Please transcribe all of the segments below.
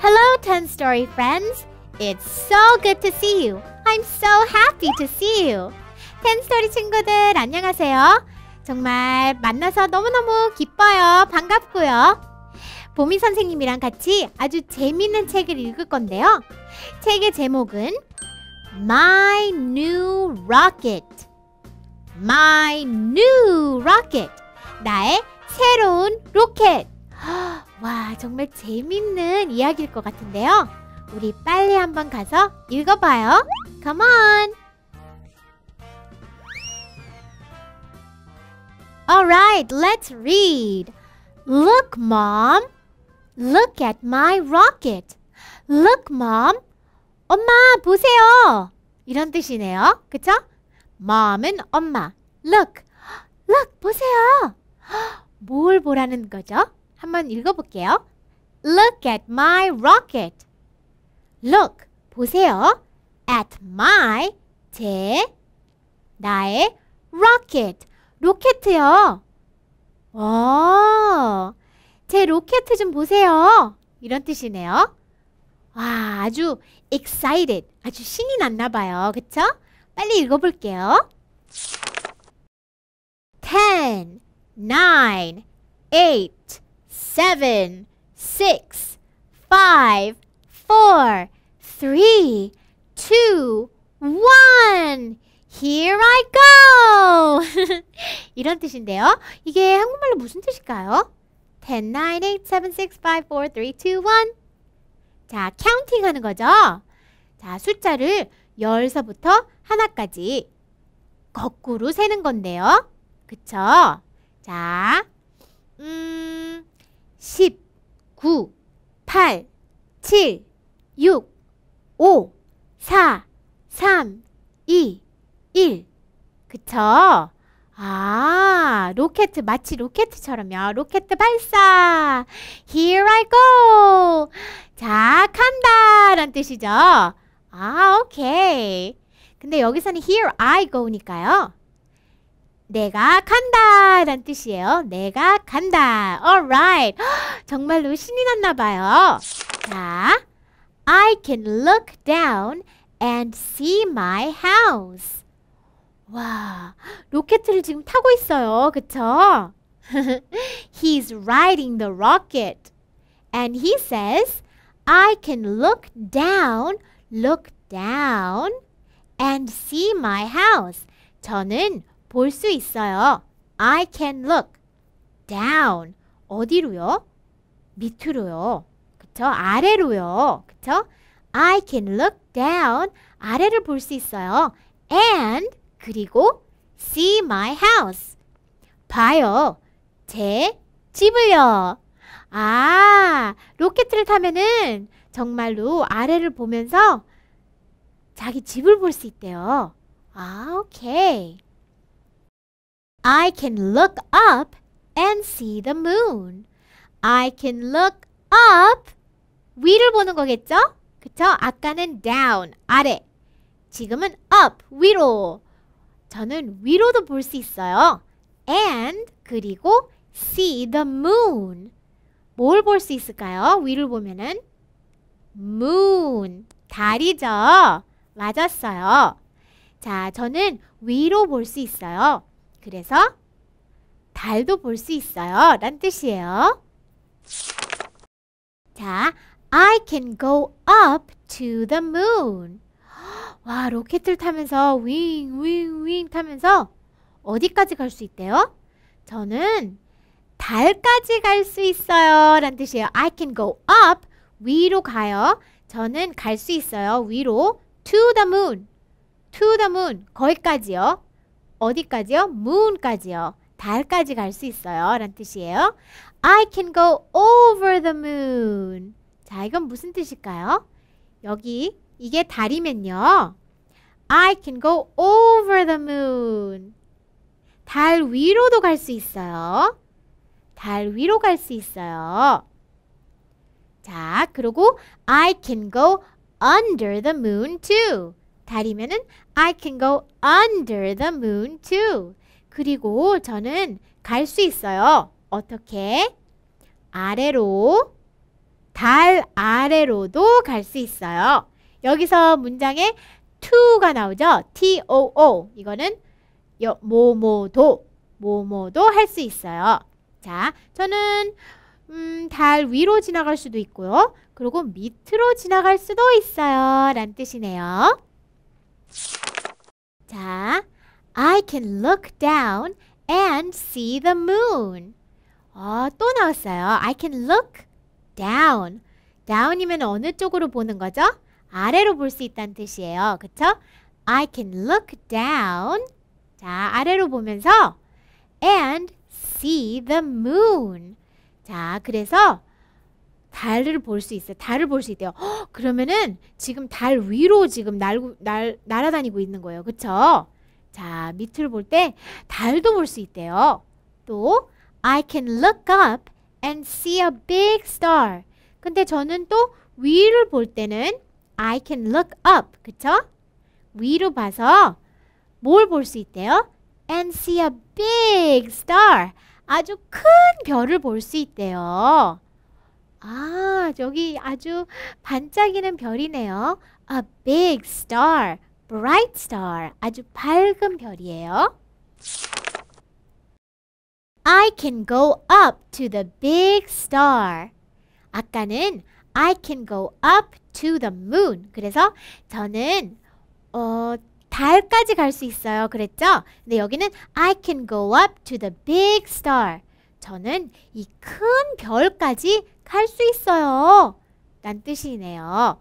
Hello, 10 Story friends! It's so good to see you! I'm so happy to see you! 10 Story 친구들, 안녕하세요! 정말 만나서 너무너무 기뻐요. 반갑고요. 보미 선생님이랑 같이 아주 재밌는 책을 읽을 건데요. 책의 제목은 My New Rocket. My New Rocket. 나의 새로운 로켓. 와, 정말 재밌는 이야기일 것 같은데요. 우리 빨리 한번 가서 읽어봐요. Come on. Alright, let's read. Look, Mom. Look at my rocket. Look, mom. 엄마, 보세요. 이런 뜻이네요. 그쵸? mom은 엄마. look. look, 보세요. 뭘 보라는 거죠? 한번 읽어볼게요. Look at my rocket. look, 보세요. at my, 제, 나의 rocket. 로켓요. 오, 제 로켓 좀 보세요. 이런 뜻이네요. 와, 아주 excited. 아주 신이 났나 봐요. 그쵸? 빨리 읽어볼게요. 10, 9, 8, 7, 6, 5, 4, 3, 2, 1. Here I go! 이런 뜻인데요. 이게 한국말로 무슨 뜻일까요? 10, 9, 8, 7, 6, 5, 4, 3, 2, 1. 자, 카운팅 하는 거죠. 자, 숫자를 10서부터 하나까지 거꾸로 세는 건데요. 그쵸? 자, 음, 10, 9, 8, 7, 6, 5, 4, 3, 2, 1. 그쵸? 아, 로켓 마치 로켓처럼요. 로켓 발사. Here I go. 자, 간다 라는 뜻이죠. 아, 오케이. 근데 여기서는 here I go니까요. 내가 간다 라는 뜻이에요. 내가 간다. Alright. 정말로 신이 났나 봐요. 자, I can look down and see my house. 와, 로켓을 지금 타고 있어요. 그쵸? He's riding the rocket. And he says, I can look down, look down and see my house. 저는 볼 수 있어요. I can look down. 어디로요? 밑으로요. 그쵸? 아래로요. 그쵸? I can look down. 아래를 볼 수 있어요. And 그리고 see my house. 봐요. 제 집을요. 아, 로켓을 타면은 정말로 아래를 보면서 자기 집을 볼 수 있대요. 아, 오케이. I can look up and see the moon. I can look up. 위를 보는 거겠죠? 그쵸? 아까는 down, 아래. 지금은 up, 위로. 저는 위로도 볼 수 있어요. And 그리고 see the moon. 뭘 볼 수 있을까요? 위를 보면은 moon 달이죠. 맞았어요. 자, 저는 위로 볼 수 있어요. 그래서 달도 볼 수 있어요. 란 뜻이에요. 자, I can go up to the moon. 와, 로켓을 타면서 윙, 윙, 윙 윙, 타면서 어디까지 갈 수 있대요? 저는 달까지 갈 수 있어요. 란 뜻이에요. I can go up. 위로 가요. 저는 갈 수 있어요. 위로. To the moon. To the moon. 거기까지요. 어디까지요? moon까지요. 달까지 갈 수 있어요. 란 뜻이에요. I can go over the moon. 자, 이건 무슨 뜻일까요? 여기 이게 달이면요. I can go over the moon. 달 위로도 갈 수 있어요. 달 위로 갈 수 있어요. 자, 그리고 I can go under the moon too. 달이면은 I can go under the moon too. 그리고 저는 갈 수 있어요. 어떻게? 아래로 달 아래로도 갈 수 있어요. 여기서 문장에 to가 나오죠. too 이거는 여, 뭐뭐도 뭐뭐도 할 수 있어요. 자, 저는 음, 달 위로 지나갈 수도 있고요. 그리고 밑으로 지나갈 수도 있어요. 라는 뜻이네요. 자, I can look down and see the moon. 어, 또 나왔어요. I can look down. down이면 어느 쪽으로 보는 거죠? 아래로 볼 수 있다는 뜻이에요. 그쵸? I can look down. 자, 아래로 보면서 and see the moon. 자, 그래서 달을 볼 수 있어요. 달을 볼 수 있대요. 허, 그러면은 지금 달 위로 지금 날, 날, 날아다니고 있는 거예요. 그쵸? 자, 밑을 볼 때 달도 볼 수 있대요. 또 I can look up and see a big star. 근데 저는 또 위를 볼 때는 I can look up. 그쵸? 위로 봐서 뭘 볼 수 있대요? And see a big star. 아주 큰 별을 볼 수 있대요. 아, 저기 아주 반짝이는 별이네요. A big star. bright star. 아주 밝은 별이에요. I can go up to the big star. 아까는 I can go up to the moon. 그래서 저는 어, 달까지 갈 수 있어요. 그랬죠? 근데 여기는 I can go up to the big star. 저는 이 큰 별까지 갈 수 있어요. 란 뜻이네요.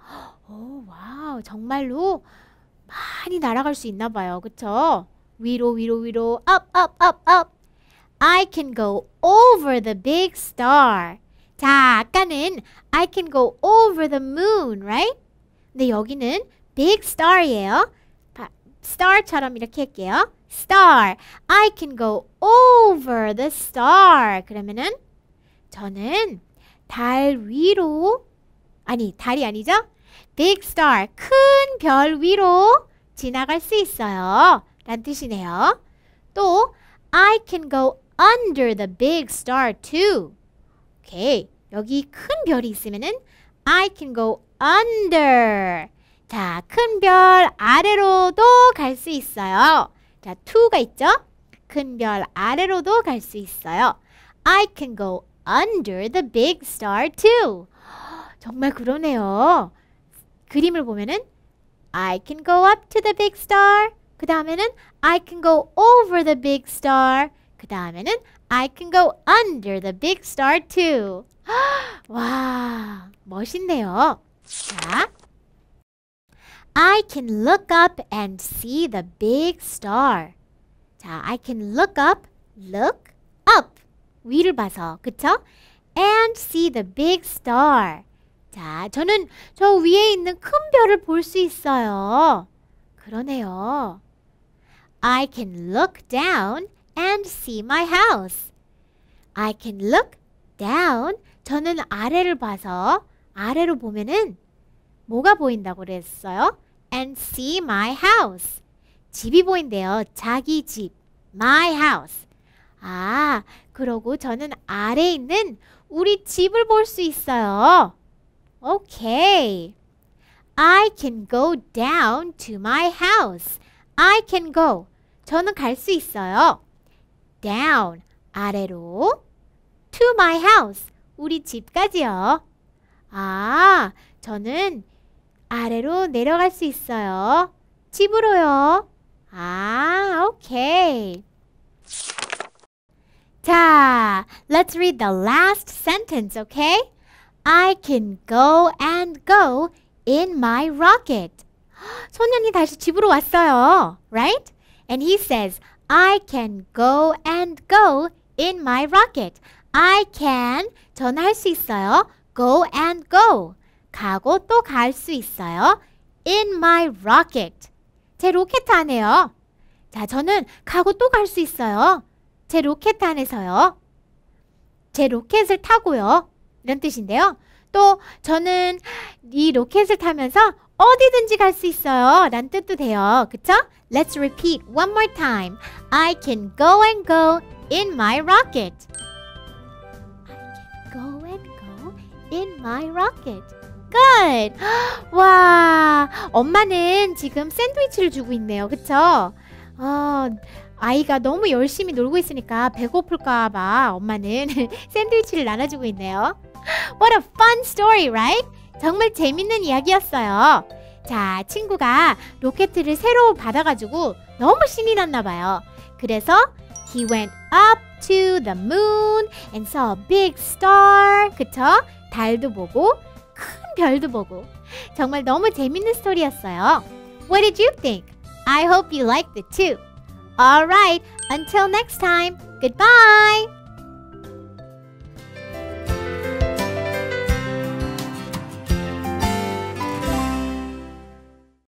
오, 와우. 정말로 많이 날아갈 수 있나 봐요. 그쵸? 위로, 위로, 위로. up, up, up, up. I can go over the big star. 자, 아까는 I can go over the moon, right? 근데 여기는 big s t a r 이에요 star처럼 이렇게 할게요. star. I can go over the star. 그러면은 저는 달 위로 아니, 달이 아니죠? big star. 큰 별 위로 지나갈 수 있어요. 라는 뜻이네요. 또 I can go under the big star too. 오케이. 여기 큰 별이 있으면은 I can go under. 자, 큰 별 아래로도 갈 수 있어요. 자, to가 있죠? 큰 별 아래로도 갈 수 있어요. I can go under the big star too. 정말 그러네요. 그림을 보면은 I can go up to the big star. 그 다음에는 I can go over the big star. 그 다음에는 I can go under the big star too. 와, 멋있네요. 자, I can look up and see the big star. 자, I can look up, look up. 위를 봐서, 그쵸? And see the big star. 자, 저는 저 위에 있는 큰 별을 볼 수 있어요. 그러네요. I can look down and see my house. I can look down. 저는 아래를 봐서 아래로 보면은 뭐가 보인다고 그랬어요? and see my house. 집이 보인대요. 자기 집. my house. 아, 그러고 저는 아래에 있는 우리 집을 볼 수 있어요. 오케이. Okay. I can go down to my house. I can go. 저는 갈 수 있어요. down 아래로 to my house 우리 집까지요. 아, 저는 아래로 내려갈 수 있어요. 집으로요. 아, 오케이. 자, let's read the last sentence, okay? I can go and go in my rocket. 소년이 다시 집으로 왔어요. Right? And he says, I can go and go in my rocket. I can 전할수 있어요. go and go. 가고 또 갈 수 있어요. in my rocket. 제 로켓 안에요. 자, 저는 가고 또 갈 수 있어요. 제 로켓 안에서요. 제 로켓을 타고요. 이런 뜻인데요. 또 저는 이 로켓을 타면서 어디든지 갈 수 있어요. 란 뜻도 돼요. 그쵸? Let's repeat one more time. I can go and go in my rocket. I can go and go in my rocket. Good. 와, 엄마는 지금 샌드위치를 주고 있네요. 그쵸? 어, 아이가 너무 열심히 놀고 있으니까 배고플까봐 엄마는 샌드위치를 나눠주고 있네요. What a fun story, right? 정말 재밌는 이야기였어요. 자, 친구가 로켓을 새로 받아가지고 너무 신이 났나 봐요. 그래서 he went up to the moon and saw a big star. 그쵸? 달도 보고 큰 별도 보고 정말 너무 재밌는 스토리였어요. What did you think? I hope you liked it too. Alright, until next time. Goodbye!